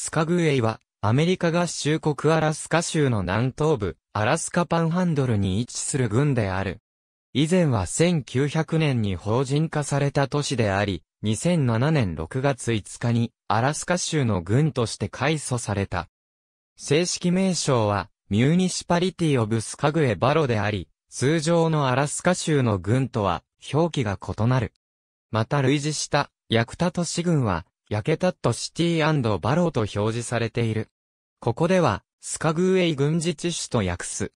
スカグエイは、アメリカ合衆国アラスカ州の南東部、アラスカパンハンドルに位置する軍である。以前は1900年に法人化された都市であり、2007年6月5日にアラスカ州の軍として改祖された。正式名称は、ミューニシパリティ・オブ・スカグエ・バロであり、通常のアラスカ州の軍とは表記が異なる。また類似した、ヤクタ都市軍は、焼けたとシティバローと表示されている。ここでは、スカグーエイ軍事地主と訳す。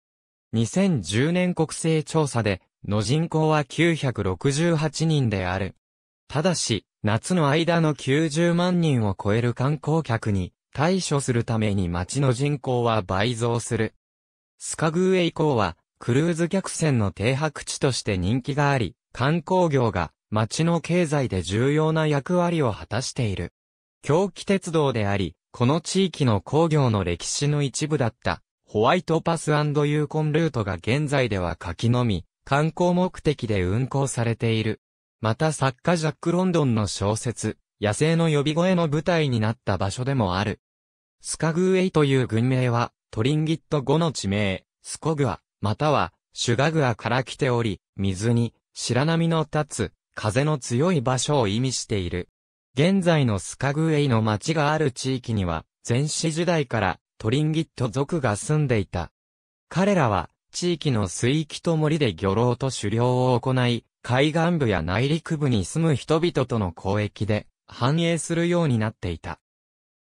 2010年国勢調査で、の人口は968人である。ただし、夏の間の90万人を超える観光客に対処するために町の人口は倍増する。スカグーエイ港は、クルーズ客船の停泊地として人気があり、観光業が町の経済で重要な役割を果たしている。狂気鉄道であり、この地域の工業の歴史の一部だった、ホワイトパスユーコンルートが現在では書きのみ、観光目的で運行されている。また作家ジャック・ロンドンの小説、野生の呼び声の舞台になった場所でもある。スカグウェイという群名は、トリンギット語の地名、スコグア、または、シュガグアから来ており、水に、白波の立つ、風の強い場所を意味している。現在のスカグエイの町がある地域には、前史時代からトリンギット族が住んでいた。彼らは、地域の水域と森で漁労と狩猟を行い、海岸部や内陸部に住む人々との交易で繁栄するようになっていた。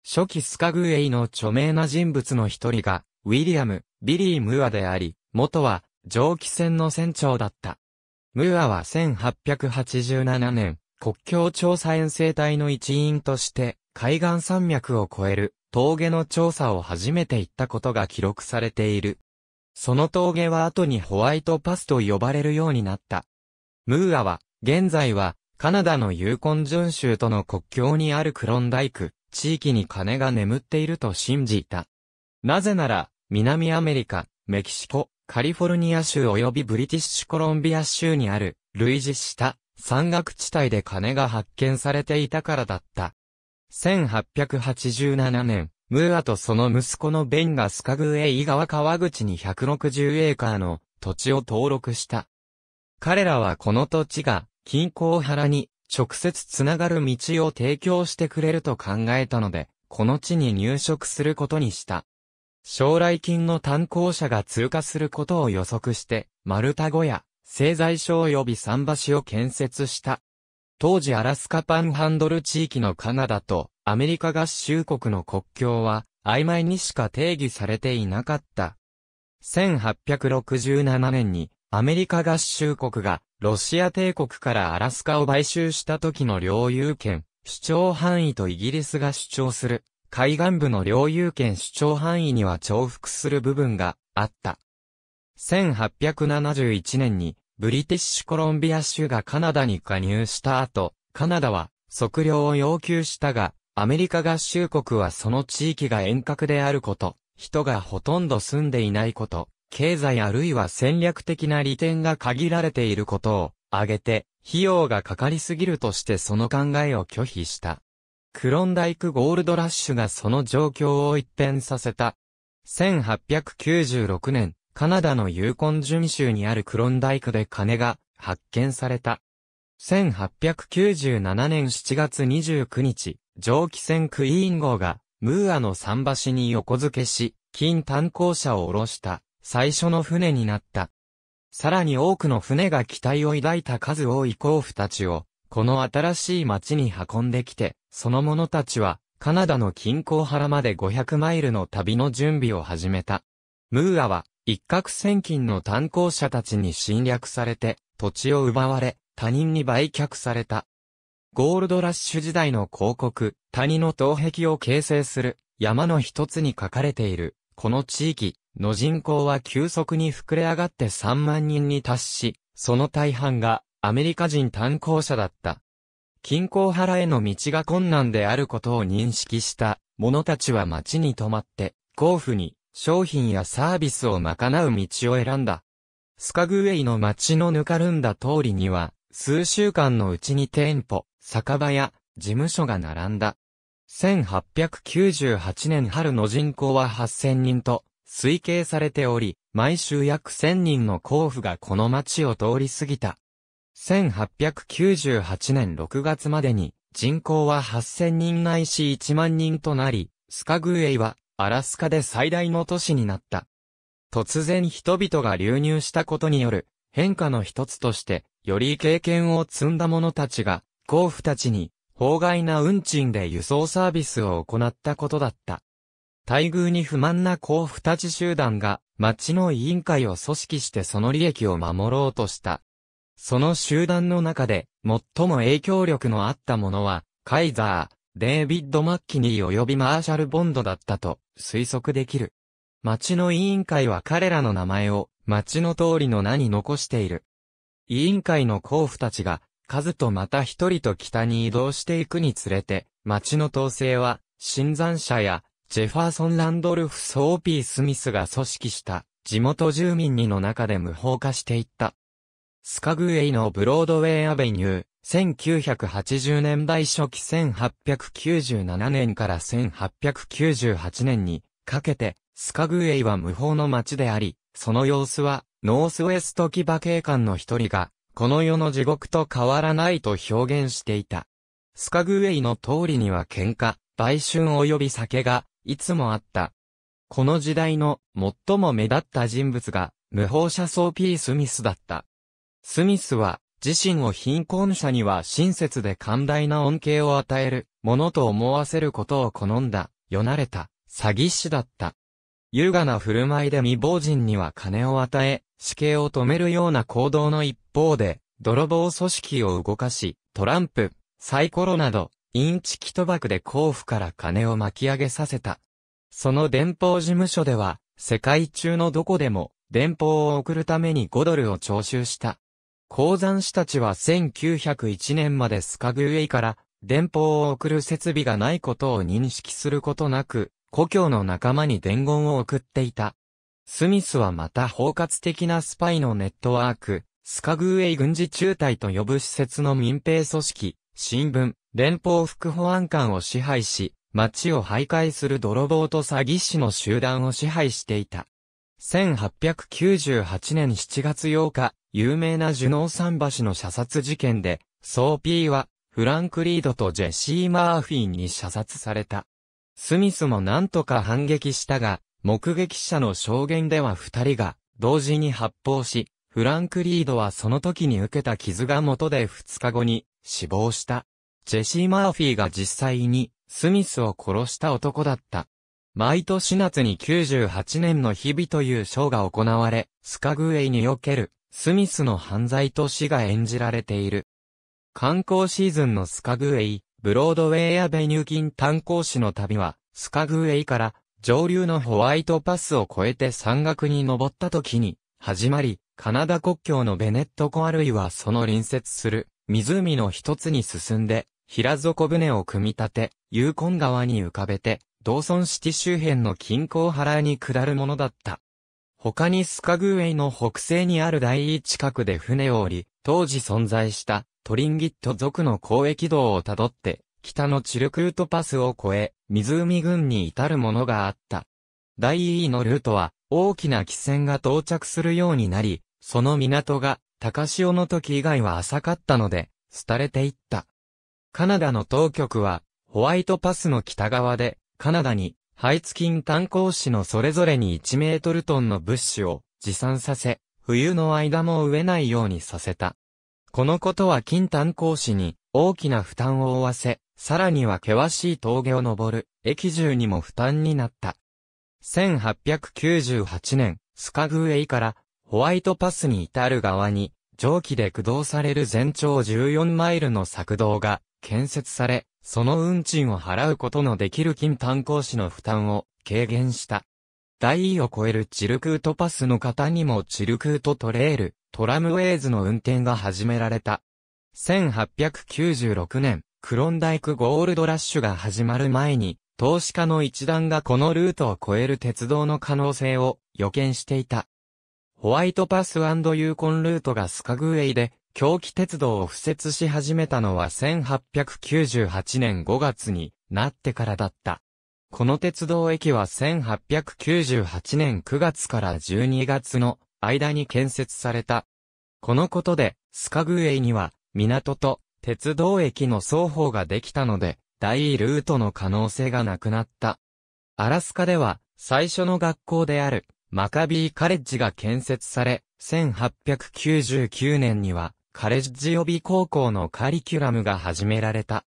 初期スカグエイの著名な人物の一人が、ウィリアム・ビリー・ムアであり、元は蒸気船の船長だった。ムーアは1887年、国境調査遠征隊の一員として、海岸山脈を越える峠の調査を初めて行ったことが記録されている。その峠は後にホワイトパスと呼ばれるようになった。ムーアは、現在は、カナダのユーコン準州との国境にあるクロンダイク、地域に金が眠っていると信じた。なぜなら、南アメリカ、メキシコ、カリフォルニア州及びブリティッシュコロンビア州にある、類似した山岳地帯で金が発見されていたからだった。1887年、ムーアとその息子のベンがスカグエイ川川口に160エーカーの土地を登録した。彼らはこの土地が近郊原に直接つながる道を提供してくれると考えたので、この地に入植することにした。将来金の炭鉱者が通過することを予測して、丸太小屋、製材所及び桟橋を建設した。当時アラスカパンハンドル地域のカナダとアメリカ合衆国の国境は曖昧にしか定義されていなかった。1867年にアメリカ合衆国がロシア帝国からアラスカを買収した時の領有権、主張範囲とイギリスが主張する海岸部の領有権主張範囲には重複する部分があった。1871年にブリティッシュコロンビア州がカナダに加入した後、カナダは測量を要求したが、アメリカ合衆国はその地域が遠隔であること、人がほとんど住んでいないこと、経済あるいは戦略的な利点が限られていることを挙げて、費用がかかりすぎるとしてその考えを拒否した。クロンダイクゴールドラッシュがその状況を一変させた。1896年、カナダのユーコン巡州にあるクロンダイクで金が発見された。1897年7月29日、蒸気船クイーン号が、ムーアの桟橋に横付けし、金炭鉱車を下ろした、最初の船になった。さらに多くの船が期待を抱いた数多い候補たちを、この新しい町に運んできて、その者たちは、カナダの近郊原まで500マイルの旅の準備を始めた。ムーアは、一攫千金の炭鉱者たちに侵略されて、土地を奪われ、他人に売却された。ゴールドラッシュ時代の広告、谷の東壁を形成する山の一つに書かれている、この地域の人口は急速に膨れ上がって3万人に達し、その大半がアメリカ人炭鉱者だった。金鉱原への道が困難であることを認識した者たちは町に泊まって、交付に商品やサービスを賄う道を選んだ。スカグウェイの町のぬかるんだ通りには、数週間のうちに店舗、酒場や事務所が並んだ。1898年春の人口は8000人と推計されており、毎週約1000人の交付がこの町を通り過ぎた。1898年6月までに人口は8000人ないし1万人となり、スカグーエイはアラスカで最大の都市になった。突然人々が流入したことによる変化の一つとして、より経験を積んだ者たちが、交付たちに、法外な運賃で輸送サービスを行ったことだった。待遇に不満な交付たち集団が、町の委員会を組織してその利益を守ろうとした。その集団の中で、最も影響力のあったものは、カイザー、デイビッド・マッキニー及びマーシャル・ボンドだったと推測できる。町の委員会は彼らの名前を町の通りの名に残している。委員会の候補たちが、数とまた一人と北に移動していくにつれて、町の統制は、新山社や、ジェファーソン・ランドルフ・ソーピー・スミスが組織した、地元住民にの中で無法化していった。スカグエイのブロードウェイアベニュー、1980年代初期1897年から1898年にかけて、スカグエイは無法の街であり、その様子は、ノースウェスト騎馬警官の一人が、この世の地獄と変わらないと表現していた。スカグウェイの通りには喧嘩、売春及び酒が、いつもあった。この時代の最も目立った人物が、無法者ソーピー・スミスだった。スミスは、自身を貧困者には親切で寛大な恩恵を与えるものと思わせることを好んだ、よなれた、詐欺師だった。優雅な振る舞いで未亡人には金を与え、死刑を止めるような行動の一方で、泥棒組織を動かし、トランプ、サイコロなど、インチキ賭博で甲府から金を巻き上げさせた。その電報事務所では、世界中のどこでも、電報を送るために5ドルを徴収した。鉱山師たちは1901年までスカグウェイから電報を送る設備がないことを認識することなく、故郷の仲間に伝言を送っていた。スミスはまた包括的なスパイのネットワーク、スカグウェイ軍事中隊と呼ぶ施設の民兵組織、新聞、連邦副保安官を支配し、街を徘徊する泥棒と詐欺師の集団を支配していた。1898年7月8日、有名なジュノー桟橋の射殺事件で、ソーピーは、フランク・リードとジェシー・マーフィーに射殺された。スミスも何とか反撃したが、目撃者の証言では二人が、同時に発砲し、フランク・リードはその時に受けた傷が元で二日後に、死亡した。ジェシー・マーフィーが実際に、スミスを殺した男だった。毎年夏に98年の日々という章が行われ、スカグウェイにおけるスミスの犯罪と死が演じられている。観光シーズンのスカグウェイ、ブロードウェイアベニュー近炭鉱市の旅は、スカグウェイから上流のホワイトパスを越えて山岳に登った時に、始まり、カナダ国境のベネットコアるいはその隣接する湖の一つに進んで、平底船を組み立て、ユーコン川に浮かべて、ドーソンシティ周辺の近郊原に下るものだった。他にスカグウェイの北西にある第一くで船を降り、当時存在したトリンギット族の交易道をたどって、北のチルクートパスを越え、湖群に至るものがあった。第 E のルートは、大きな汽船が到着するようになり、その港が、高潮の時以外は浅かったので、廃れていった。カナダの当局は、ホワイトパスの北側で、カナダにハイツキン炭鉱種のそれぞれに1メートルトンの物資を持参させ、冬の間も植えないようにさせた。このことは金炭鉱種に大きな負担を負わせ、さらには険しい峠を登る、駅中にも負担になった。1898年、スカグウェイからホワイトパスに至る側に、蒸気で駆動される全長14マイルの作動が建設され、その運賃を払うことのできる金炭鉱士の負担を軽減した。代位を超えるチルクートパスの方にもチルクートトレール、トラムウェイズの運転が始められた。1896年、クロンダイクゴールドラッシュが始まる前に、投資家の一団がこのルートを超える鉄道の可能性を予見していた。ホワイトパスユーコンルートがスカグウェイで狂気鉄道を敷設し始めたのは1898年5月になってからだった。この鉄道駅は1898年9月から12月の間に建設された。このことで、スカグェイには、港と鉄道駅の双方ができたので、大ルートの可能性がなくなった。アラスカでは、最初の学校である、マカビーカレッジが建設され、1899年には、カレッジ予備高校のカリキュラムが始められた。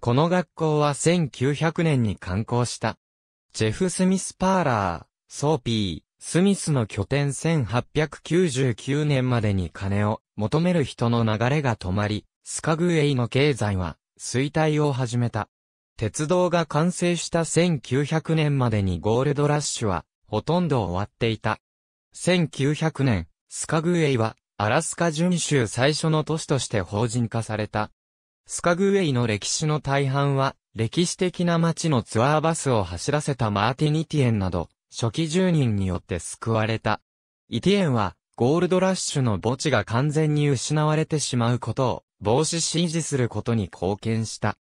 この学校は1900年に刊行した。ジェフ・スミス・パーラー、ソーピー、スミスの拠点1899年までに金を求める人の流れが止まり、スカグエイの経済は衰退を始めた。鉄道が完成した1900年までにゴールドラッシュはほとんど終わっていた。1900年、スカグウェイは、アラスカ準州最初の都市として法人化された。スカグウェイの歴史の大半は、歴史的な街のツアーバスを走らせたマーティニティエンなど、初期住人によって救われた。イティエンは、ゴールドラッシュの墓地が完全に失われてしまうことを、防止支持することに貢献した。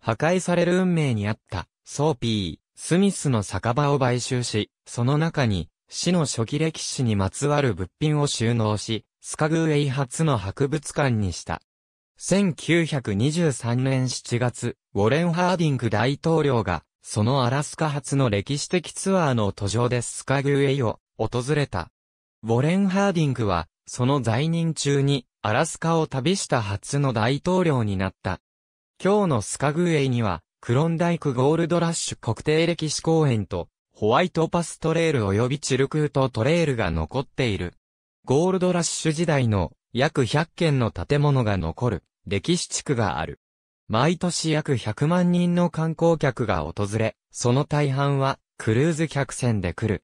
破壊される運命にあった、ソーピー、スミスの酒場を買収し、その中に、市の初期歴史にまつわる物品を収納し、スカグーエイ初の博物館にした。1923年7月、ウォレン・ハーディング大統領が、そのアラスカ初の歴史的ツアーの途上でスカグーエイを訪れた。ウォレン・ハーディングは、その在任中に、アラスカを旅した初の大統領になった。今日のスカグーエイには、クロンダイクゴールドラッシュ国定歴史公園と、ホワイトパストレール及びチルクートトレールが残っている。ゴールドラッシュ時代の約100件の建物が残る歴史地区がある。毎年約100万人の観光客が訪れ、その大半はクルーズ客船で来る。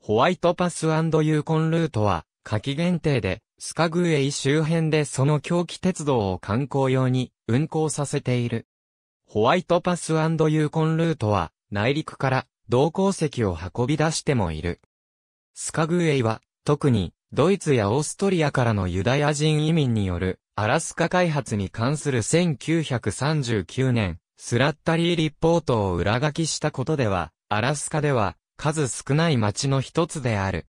ホワイトパスユーコンルートは、夏季限定で、スカグエイ周辺でその狂気鉄道を観光用に運行させている。ホワイトパスユーコンルートは、内陸から銅鉱石を運び出してもいる。スカグエイは、特に、ドイツやオーストリアからのユダヤ人移民による、アラスカ開発に関する1939年、スラッタリー立法等を裏書きしたことでは、アラスカでは、数少ない町の一つである。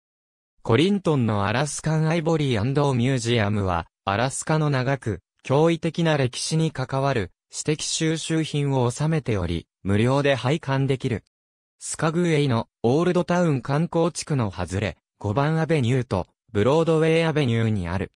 コリントンのアラスカンアイボリーミュージアムは、アラスカの長く、驚異的な歴史に関わる私的収集品を収めており、無料で拝観できる。スカグウェイのオールドタウン観光地区の外れ、5番アベニューとブロードウェイアベニューにある。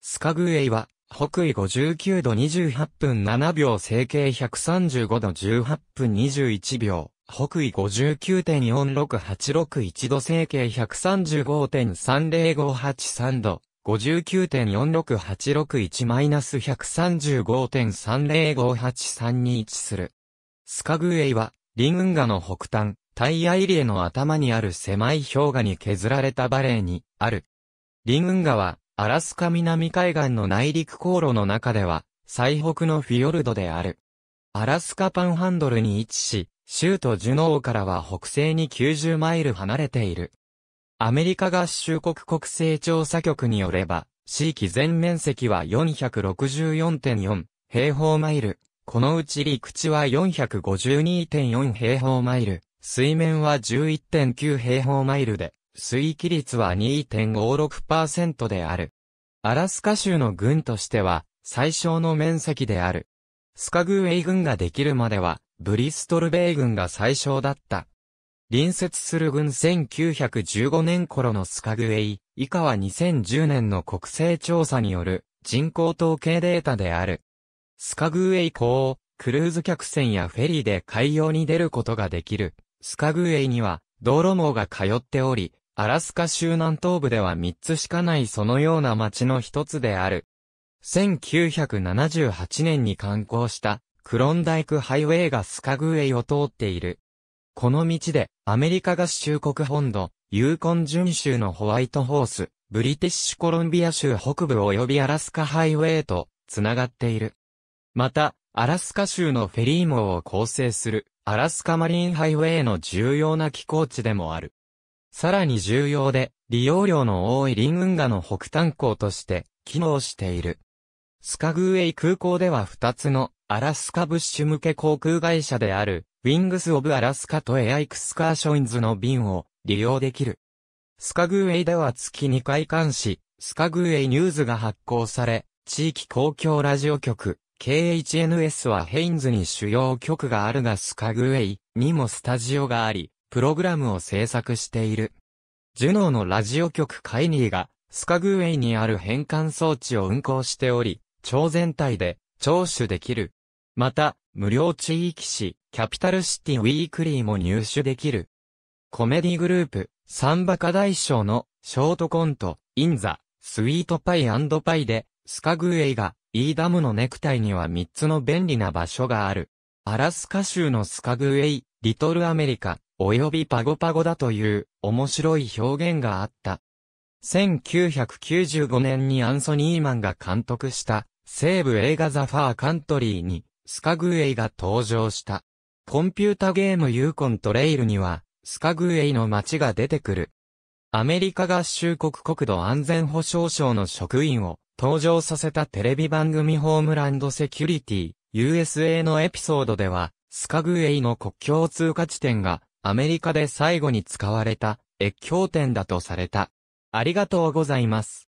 スカグウェイは北緯59度28分7秒整形135度18分21秒。北緯59.46861度整形135.3058 3度、59.46861-135.30583に位置する。スカグエイは、リンンガの北端、タイアイリエの頭にある狭い氷河に削られたバレーに、ある。リンンガは、アラスカ南海岸の内陸航路の中では、最北のフィヨルドである。アラスカパンハンドルに位置し、州都ジュノーからは北西に90マイル離れている。アメリカ合衆国国勢調査局によれば、地域全面積は464.4平方マイル。このうち陸地は452.4平方マイル。水面は11.9平方マイルで、水域率は2.56%である。アラスカ州の軍としては、最小の面積である。スカグウェイ軍ができるまでは、ブリストル米軍が最小だった。隣接する軍1915年頃のスカグウェイ、以下は2010年の国勢調査による人口統計データである。スカグウェイ港をクルーズ客船やフェリーで海洋に出ることができる。スカグウェイには道路網が通っており、アラスカ州南東部では3つしかないそのような町の一つである。1978年に観光したクロンダイクハイウェイがスカグウェイを通っている。この道で、アメリカ合衆国本土、ユーコン準州のホワイトホース、ブリティッシュコロンビア州北部及びアラスカハイウェイと、つながっている。また、アラスカ州のフェリー網を構成する、アラスカマリンハイウェイの重要な寄港地でもある。さらに重要で、利用量の多いリン運河の北端港として、機能している。スカグーエイ空港では2つの、アラスカブッシュ向け航空会社である、ウィングス・オブ・アラスカとエア・エクスカーショインズの便を利用できる。スカグウェイでは月2回監視、スカグウェイニューズが発行され、地域公共ラジオ局、KHNS はヘインズに主要局があるがスカグウェイにもスタジオがあり、プログラムを制作している。ジュノーのラジオ局カイニーが、スカグウェイにある変換装置を運行しており、超全体で聴取できる。また、無料地域誌、キャピタルシティウィークリーも入手できる。コメディグループ、サンバカ大賞のショートコント、インザ、スイートパイパイで、スカグェイが、イーダムのネクタイには3つの便利な場所がある。アラスカ州のスカグエイ、リトルアメリカ、及びパゴパゴだという面白い表現があった。1995年にアンソニーマンが監督した西部映画ザ・ファー・カントリーにスカグエイが登場した。コンピュータゲームユーコントレイルには、スカグエイの街が出てくる。アメリカ合衆国国土安全保障省の職員を登場させたテレビ番組ホームランドセキュリティ USA のエピソードでは、スカグエイの国境通過地点がアメリカで最後に使われた越境点だとされた。ありがとうございます。